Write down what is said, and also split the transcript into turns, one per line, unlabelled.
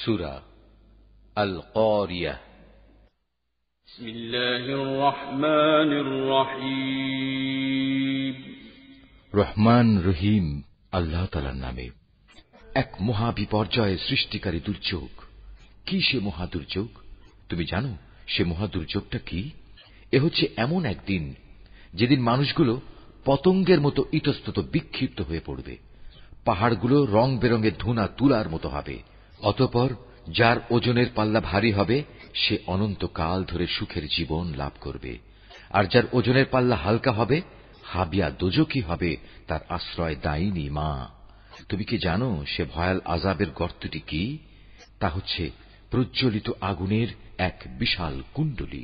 সুরা আল করিয়া
بسم الله الرحمن الرحيم
রহমান রহিম আল্লাহ তালার নামে এক মহা বিপর্যয়ে সৃষ্টিকারী দুর্যোগ কি সে মহা দুর্যোগ তুমি জানো সে মহা দুর্যোগটা কি এ হচ্ছে এমন একদিন যেদিন মানুষগুলো পতঙ্গের মতো ইতস্তত বিক্ষিপ্ত হয়ে পড়বে পাহাড়গুলো রং বেরঙের ধুনা তুলার মতো হবে অতপর যার ওজনের পাল্লা ভারী হবে সে অনন্তকাল ধরে সুখের জীবন লাভ করবে আর যার ওজনের পাল্লা হালকা হবে হাবিয়া দোজকি হবে তার আশ্রয় দায়িনী মা তুমি কি জানো সে ভয়াল আজাবের গর্তটি কি তা হচ্ছে প্রজ্বলিত আগুনের এক বিশাল কুণ্ডলী